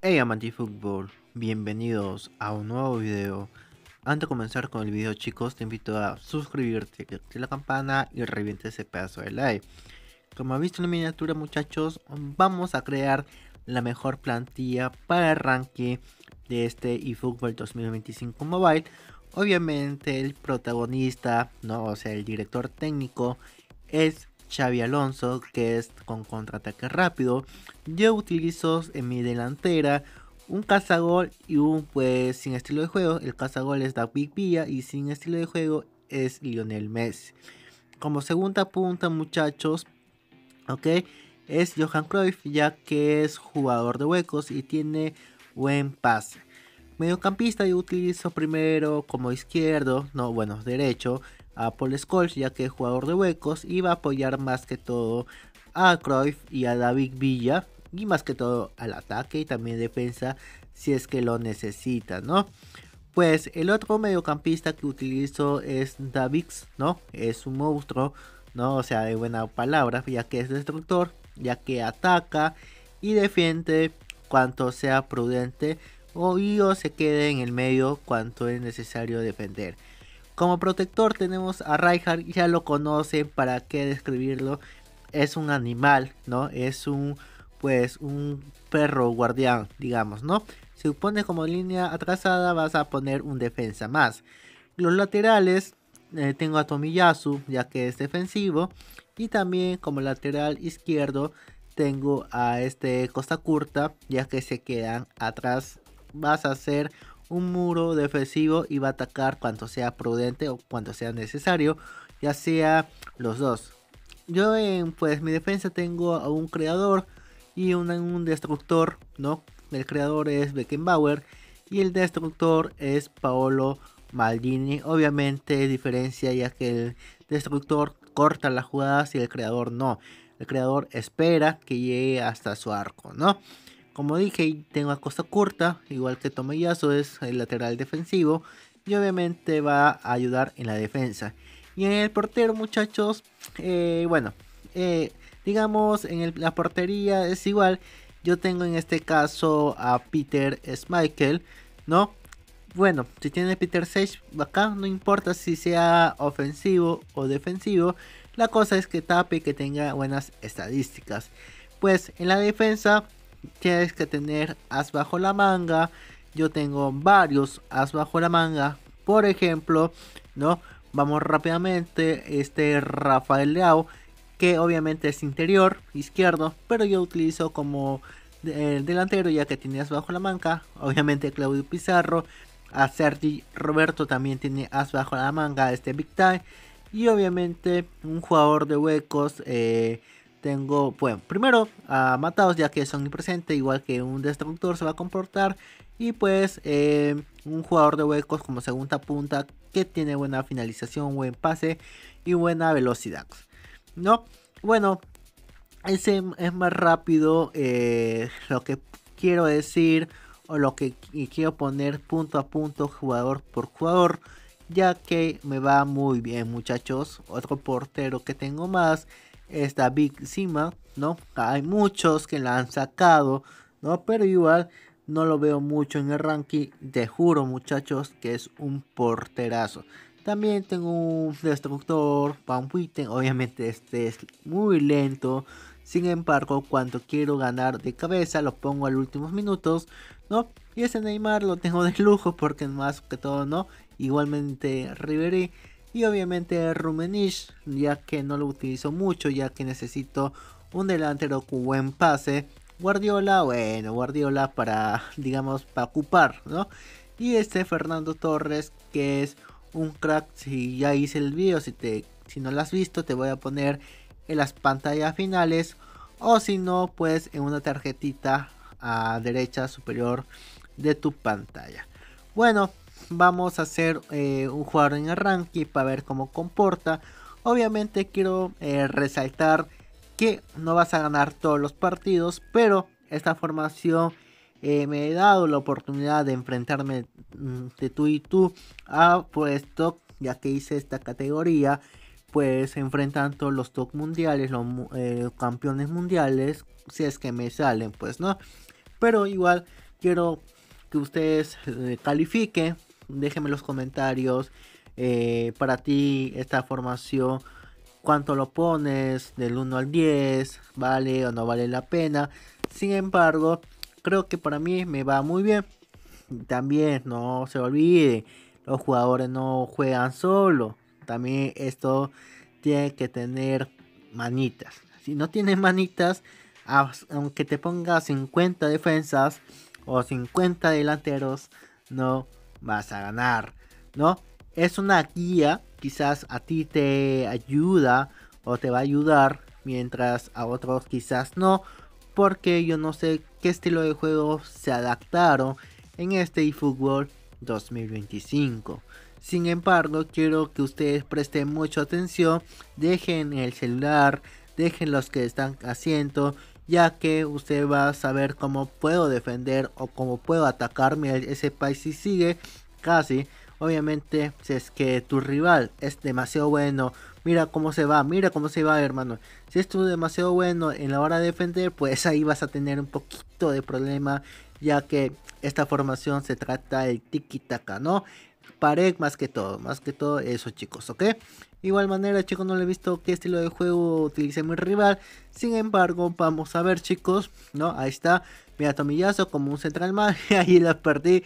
Hey amantes fútbol, bienvenidos a un nuevo video. Antes de comenzar con el video chicos, te invito a suscribirte, que la campana y reviente ese pedazo de like. Como habéis visto en la miniatura muchachos, vamos a crear la mejor plantilla para el ranking de este eFootball 2025 Mobile. Obviamente el protagonista, no, o sea el director técnico es Xavi Alonso, que es con contraataque rápido. Yo utilizo en mi delantera un cazagol y un pues sin estilo de juego. El cazagol es David Villa y sin estilo de juego es Lionel Messi. Como segunda punta, muchachos, ok, es Johan Cruyff, ya que es jugador de huecos y tiene buen pase. Mediocampista yo utilizo primero como izquierdo, no, bueno, derecho, a Paul ya que es jugador de huecos, y va a apoyar más que todo a Cruyff y a David Villa, y más que todo al ataque y también defensa si es que lo necesita, ¿no? Pues el otro mediocampista que utilizo es Davix, ¿no? Es un monstruo, ¿no? O sea, de buena palabra, ya que es destructor, ya que ataca y defiende cuanto sea prudente o, o se quede en el medio cuanto es necesario defender. Como protector tenemos a Reinhardt, ya lo conocen, para qué describirlo. Es un animal, ¿no? Es un, pues, un perro guardián, digamos, ¿no? Se supone como línea atrasada vas a poner un defensa más. Los laterales eh, tengo a Tomiyasu, ya que es defensivo. Y también como lateral izquierdo tengo a este Costa Curta, ya que se quedan atrás. Vas a hacer un muro defensivo y va a atacar cuando sea prudente o cuando sea necesario, ya sea los dos. Yo en pues mi defensa tengo a un creador y un, destructor, ¿no? El creador es Beckenbauer y el destructor es Paolo Maldini. Obviamente diferencia ya que el destructor corta las jugadas y el creador no. El creador espera que llegue hasta su arco, ¿no? Como dije, tengo a Costa corta. igual que Tomellazo es el lateral defensivo y obviamente va a ayudar en la defensa. Y en el portero, muchachos, eh, bueno, eh, digamos en la portería es igual. Yo tengo en este caso a Peter Schmeichel, ¿no? Bueno, si tiene Peter Sage acá, no importa si sea ofensivo o defensivo, la cosa es que tape que tenga buenas estadísticas. Pues en la defensa tienes que tener as bajo la manga. Yo tengo varios as bajo la manga. Por ejemplo, ¿no? Vamos rápidamente. Este Rafael Leao, que obviamente es interior, izquierdo, pero yo utilizo como el eh, delantero ya que tiene as bajo la manga. Obviamente Claudio Pizarro. A Sergi Roberto también tiene as bajo la manga este Big Time. Y obviamente un jugador de huecos. Eh, tengo, bueno, primero a ah, matados ya que son presente, igual que un destructor se va a comportar. Y pues eh, un jugador de huecos como segunda punta que tiene buena finalización, buen pase y buena velocidad. ¿No? Bueno, ese es más rápido. Eh, lo que quiero decir o lo que quiero poner punto a punto, jugador por jugador. Ya que me va muy bien muchachos. Otro portero que tengo más esta Big Zima, ¿no? Hay muchos que la han sacado, ¿no? Pero igual no lo veo mucho en el ranking. Te juro, muchachos, que es un porterazo. También tengo un destructor, Van Witten. Obviamente este es muy lento. Sin embargo, cuando quiero ganar de cabeza, lo pongo a los últimos minutos, ¿no? Y ese Neymar lo tengo de lujo porque más que todo, ¿no? Igualmente Riveri y obviamente Rumenish ya que no lo utilizo mucho ya que necesito un delantero con buen pase Guardiola bueno Guardiola para digamos para ocupar no y este Fernando Torres que es un crack si ya hice el video si te si no lo has visto te voy a poner en las pantallas finales o si no pues en una tarjetita a derecha superior de tu pantalla bueno Vamos a hacer eh, un jugador en el ranking para ver cómo comporta. Obviamente quiero eh, resaltar que no vas a ganar todos los partidos, pero esta formación eh, me he dado la oportunidad de enfrentarme mm, de tú y tú a pues ya que hice esta categoría, pues enfrentando los top mundiales, los campeones mundiales, si es que me salen, pues no. Pero igual quiero que ustedes califiquen Déjenme los comentarios. Eh, para ti, esta formación, cuánto lo pones del 1 al 10, vale o no vale la pena. Sin embargo, creo que para mí me va muy bien. También no se olvide, los jugadores no juegan solo. También esto tiene que tener manitas. Si no tienes manitas, aunque te ponga 50 defensas o 50 delanteros, no vas a ganar, ¿no? Es una guía, quizás a ti te ayuda o te va a ayudar, mientras a otros quizás no, porque yo no sé qué estilo de juego se adaptaron en este eFootball 2025. Sin embargo, quiero que ustedes presten mucha atención, dejen el celular, dejen los que están haciendo, ya que usted va a saber cómo puedo defender o cómo puedo atacarme ese país si sigue casi obviamente si es que tu rival es demasiado bueno mira cómo se va mira cómo se va hermano si es tú demasiado bueno en la hora de defender pues ahí vas a tener un poquito de problema ya que esta formación se trata del tiki taka no pared más que todo más que todo eso chicos ok Igual manera chicos no le he visto qué estilo de juego utilice mi rival. Sin embargo vamos a ver chicos. ¿no? Ahí está. Mira Tomillazo como un central Man ahí la perdí.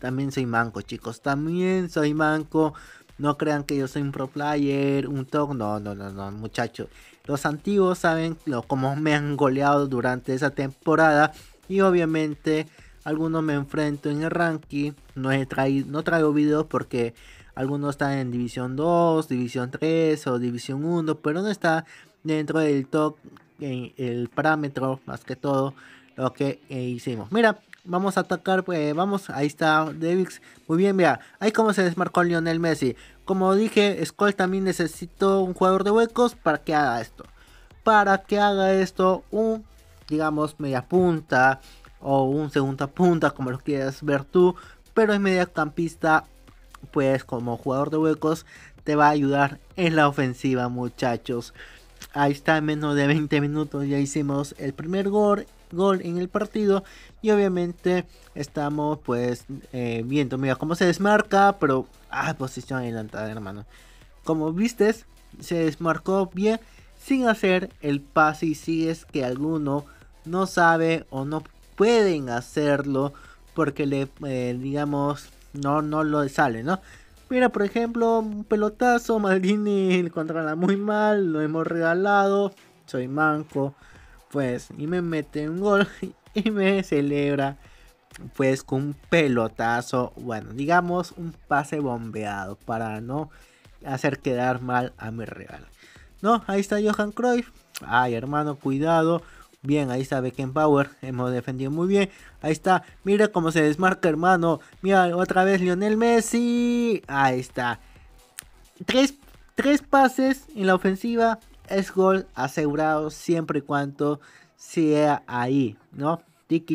también soy manco chicos. También soy manco. No crean que yo soy un pro player, un toque. No, no, no, no muchachos. Los antiguos saben lo, cómo me han goleado durante esa temporada. Y obviamente algunos me enfrento en el ranking. No, he traído, no traigo videos porque algunos están en División 2, División 3 o División 1, pero no está dentro del top, en eh, el parámetro, más que todo lo que eh, hicimos. Mira, vamos a atacar, pues vamos, ahí está Devix. Muy bien, mira, ahí como se desmarcó Lionel Messi. Como dije, Skull también necesito un jugador de huecos para que haga esto. Para que haga esto un, digamos, media punta o un segunda punta, como lo quieras ver tú. Pero es mediocampista pues como jugador de huecos te va a ayudar en la ofensiva, muchachos. Ahí está, en menos de 20 minutos ya hicimos el primer gol, gol en el partido. Y obviamente estamos pues eh, viendo, mira cómo se desmarca, pero... Ah, posición adelantada, hermano. Como viste se desmarcó bien sin hacer el pase y si es que alguno no sabe o no pueden hacerlo porque le eh, digamos no, no lo sale, ¿no? Mira, por ejemplo, un pelotazo, Maldini la muy mal, lo hemos regalado, soy manco, pues, y me mete un gol y me celebra, pues, con un pelotazo, bueno, digamos un pase bombeado para no hacer quedar mal a mi real No, ahí está Johan Cruyff, ay hermano, cuidado, Bien, ahí está Beckenbauer. Hemos defendido muy bien. Ahí está. Mira cómo se desmarca, hermano. Mira, otra vez Lionel Messi. Ahí está. Tres, tres pases en la ofensiva. Es gol asegurado siempre y cuando sea ahí, ¿no?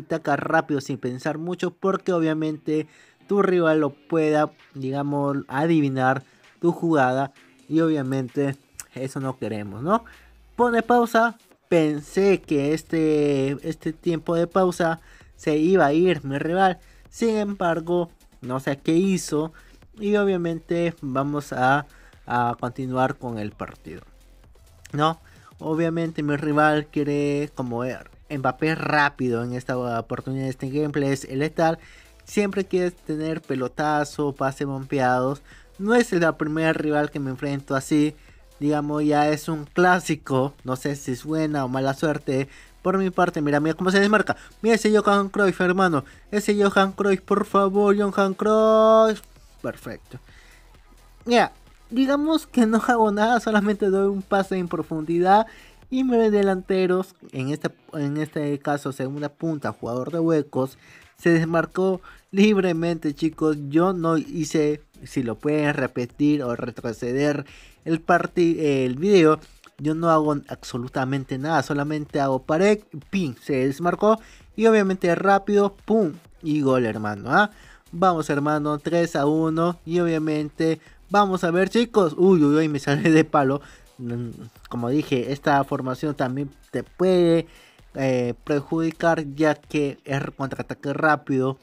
taca rápido sin pensar mucho porque obviamente tu rival lo pueda, digamos, adivinar tu jugada y obviamente eso no queremos, ¿no? Pone pausa, Pensé que este, este tiempo de pausa se iba a ir mi rival. Sin embargo, no sé qué hizo. Y obviamente vamos a, continuar con el partido. ¿No? Obviamente mi rival quiere como Mbappé rápido en esta oportunidad de este gameplay es letal. Siempre quieres tener pelotazo, pase bombeados. No es el primer rival que me enfrento así digamos, ya es un clásico. No sé si es buena o mala suerte. Por mi parte, mira, mira cómo se desmarca. Mira ese Johan Cruyff, hermano. Ese Johan Cruyff, por favor, Johan Cruyff. Perfecto. Mira, digamos que no hago nada, solamente doy un pase en profundidad. Y me delanteros, en este, en este caso segunda punta, jugador de huecos, se desmarcó libremente, chicos. Yo no hice, si lo pueden repetir o retroceder el, el video, yo no hago absolutamente nada, solamente hago pared, pin, se desmarcó y obviamente rápido, pum, y gol, hermano. ¿ah? Vamos, hermano, 3 a 1 y obviamente vamos a ver, chicos. Uy, uy, uy, me sale de palo. Mm, como dije, esta formación también te puede eh, perjudicar ya que es contraataque rápido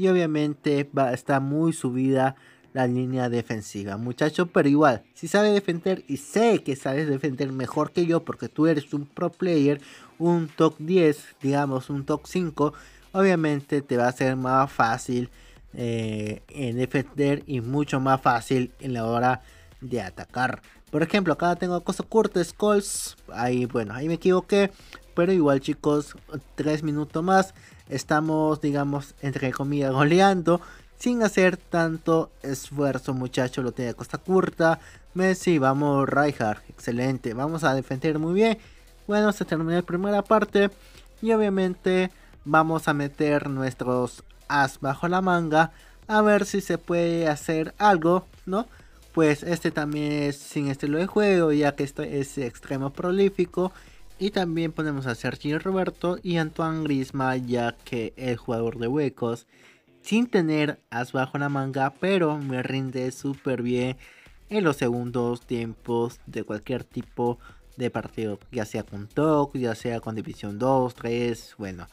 y obviamente va, está muy subida la línea defensiva, muchacho, pero igual, si sabe defender y sé que sabes defender mejor que yo porque tú eres un pro player, un top 10, digamos un top 5, obviamente te va a ser más fácil eh, en defender y mucho más fácil en la hora de atacar. Por ejemplo, acá tengo a Cosa ahí bueno, ahí me equivoqué, pero igual chicos, 3 minutos más estamos, digamos, entre comillas, goleando sin hacer tanto esfuerzo, muchachos. Lo tiene Costa Curta, Messi, vamos, Rijkaard, excelente. Vamos a defender muy bien. Bueno, se terminó la primera parte y obviamente vamos a meter nuestros as bajo la manga a ver si se puede hacer algo, ¿no? Pues este también es sin estilo de juego, ya que este es extremo prolífico y también ponemos a Sergio Roberto y Antoine Grisma, ya que es jugador de huecos, sin tener as bajo la manga, pero me rinde súper bien en los segundos tiempos de cualquier tipo de partido, ya sea con TOC, ya sea con División 2, 3, bueno.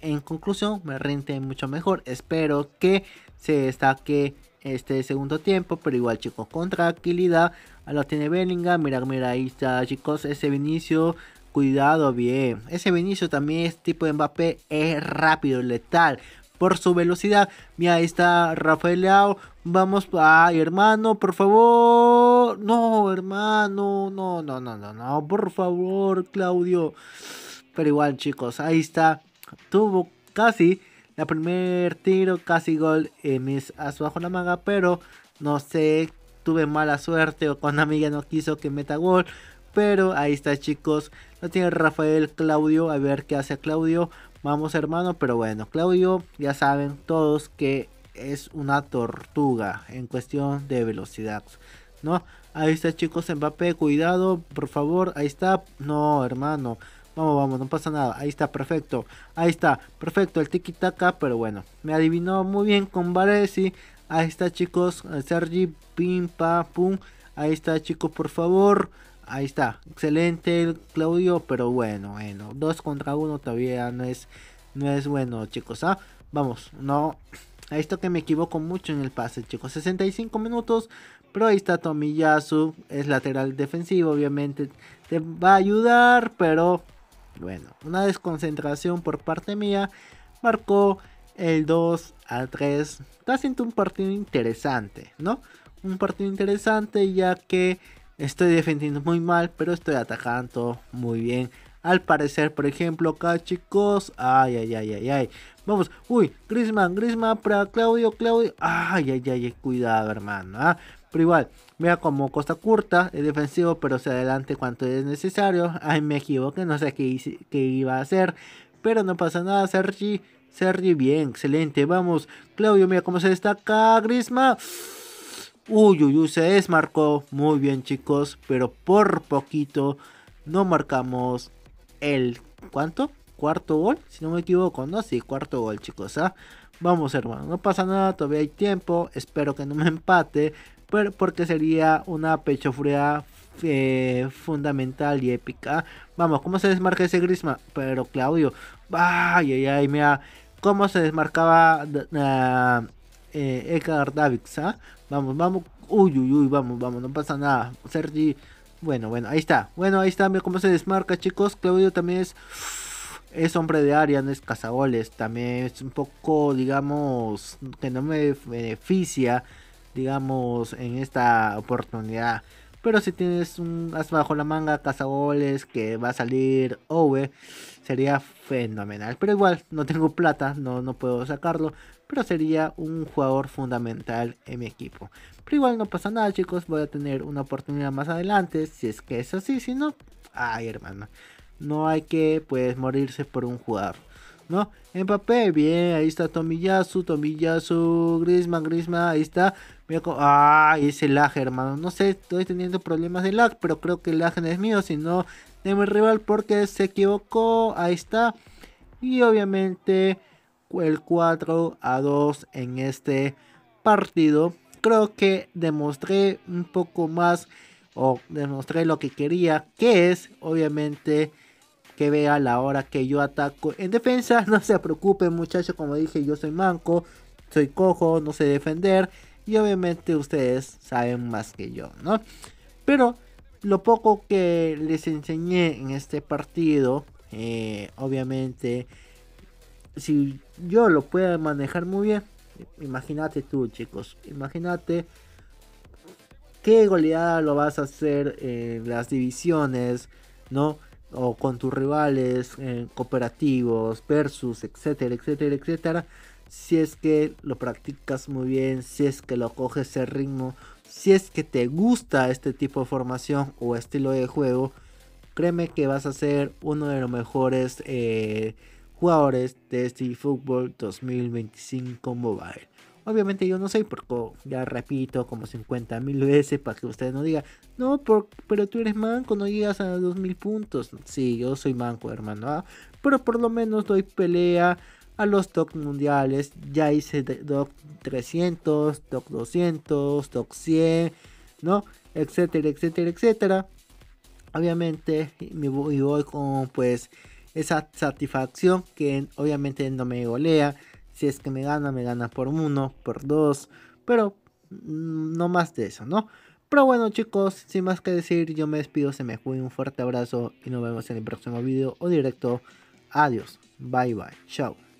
En conclusión, me rinde mucho mejor. Espero que se destaque este segundo tiempo, pero igual chicos, con tranquilidad. A tiene Bellingham, mira, mira, ahí está chicos, ese Vinicio Cuidado bien. Ese Vinicio también es tipo de Mbappé. Es rápido, letal. Por su velocidad. Mira, ahí está Rafael Leao. Vamos. Ay, hermano, por favor. No, hermano. No, no, no, no, no. Por favor, Claudio. Pero igual, chicos. Ahí está. Tuvo casi la primer tiro, casi gol. Eh, a su bajo la manga. Pero no sé. Tuve mala suerte. O con amiga no quiso que meta gol. Pero ahí está, chicos. No tiene Rafael, Claudio. A ver qué hace Claudio. Vamos, hermano. Pero bueno, Claudio, ya saben todos que es una tortuga en cuestión de velocidad. ¿No? Ahí está, chicos. Mbappé, cuidado, por favor. Ahí está. No, hermano. Vamos, vamos, no pasa nada. Ahí está, perfecto. Ahí está, perfecto. El tiki taka, pero bueno. Me adivinó muy bien con Varesi. Ahí está, chicos. Sergi, pim, pa, pum. Ahí está, chicos, por favor. Ahí está, excelente Claudio, pero bueno, bueno, 2 contra 1 todavía no es, no es bueno, chicos. ¿ah? Vamos, no, ahí está que me equivoco mucho en el pase, chicos. 65 minutos, pero ahí está Tomiyasu, es lateral defensivo, obviamente te va a ayudar, pero bueno, una desconcentración por parte mía. Marcó el 2 a 3. Está siendo un partido interesante, ¿no? Un partido interesante ya que Estoy defendiendo muy mal, pero estoy atacando muy bien. Al parecer, por ejemplo, acá chicos. Ay, ay, ay, ay, ay. Vamos, uy, Grisman, Grisman para Claudio, Claudio. Ay, ay, ay, cuidado, hermano. ¿ah? Pero igual, mira como Costa Curta, es defensivo, pero se adelante cuanto es necesario. Ay, me equivoqué, no sé qué, iba a hacer. Pero no pasa nada, Sergi. Sergi, bien, excelente. Vamos, Claudio, mira cómo se destaca. Grisman. Uy, uy, uy, se desmarcó. Muy bien, chicos. Pero por poquito no marcamos el. ¿Cuánto? ¿Cuarto gol? Si no me equivoco, ¿no? Sí, cuarto gol, chicos. ¿ah? Vamos, hermano. No pasa nada, todavía hay tiempo. Espero que no me empate. porque sería una pechofría eh, fundamental y épica. ¿ah? Vamos, ¿cómo se desmarca ese Grisma? Pero Claudio, ay, ay, ay, mira, cómo se desmarcaba ah, eh, Edgar ¿ah? Vamos, vamos. Uy, uy, uy, vamos, vamos, no pasa nada. Sergi, bueno, bueno, ahí está. Bueno, ahí está, mira cómo se desmarca, chicos. Claudio también es, es hombre de área, no es cazagoles. También es un poco, digamos, que no me beneficia, digamos, en esta oportunidad. Pero si tienes un as bajo la manga, cazagoles que va a salir Owe, sería fenomenal. Pero igual, no tengo plata, no, no puedo sacarlo. Pero sería un jugador fundamental en mi equipo. Pero igual no pasa nada, chicos. Voy a tener una oportunidad más adelante. Si es que es así, si no, ay hermano. No hay que pues morirse por un jugador. ¿no? Mbappé, bien, ahí está Tomiyasu, Tomiyasu, grisma grisma ahí está. Mira ah, ese lag, hermano. No sé, estoy teniendo problemas de lag, pero creo que el lag no es mío, sino de mi rival porque se equivocó. Ahí está. Y obviamente el 4 a 2 en este partido. Creo que demostré un poco más o demostré lo que quería, que es obviamente que vea la hora que yo ataco en defensa. No se preocupen muchachos, como dije, yo soy manco, soy cojo, no sé defender. Y obviamente ustedes saben más que yo, ¿no? Pero lo poco que les enseñé en este partido, eh, obviamente, si yo lo puedo manejar muy bien, imagínate tú chicos, imagínate qué goleada lo vas a hacer en las divisiones, ¿no? o con tus rivales eh, cooperativos, versus, etcétera, etcétera, etcétera. Si es que lo practicas muy bien, si es que lo coges el ritmo, si es que te gusta este tipo de formación o estilo de juego, créeme que vas a ser uno de los mejores eh, jugadores de este fútbol 2025 Mobile. Obviamente yo no sé, porque ya repito como 50 mil veces para que ustedes no digan, no, pero tú eres manco, no llegas a 2.000 puntos. Sí, yo soy manco, hermano. ¿ah? Pero por lo menos doy pelea a los top mundiales. Ya hice TOC 300, TOC 200, TOC 100, ¿no? Etcétera, etcétera, etcétera. Obviamente me voy, con pues esa satisfacción que obviamente no me golea si es que me gana, me gana por uno, por dos, pero mm, no más de eso, ¿no? Pero bueno chicos, sin más que decir, yo me despido, se me cuide un fuerte abrazo y nos vemos en el próximo video o directo. Adiós, bye bye, chao.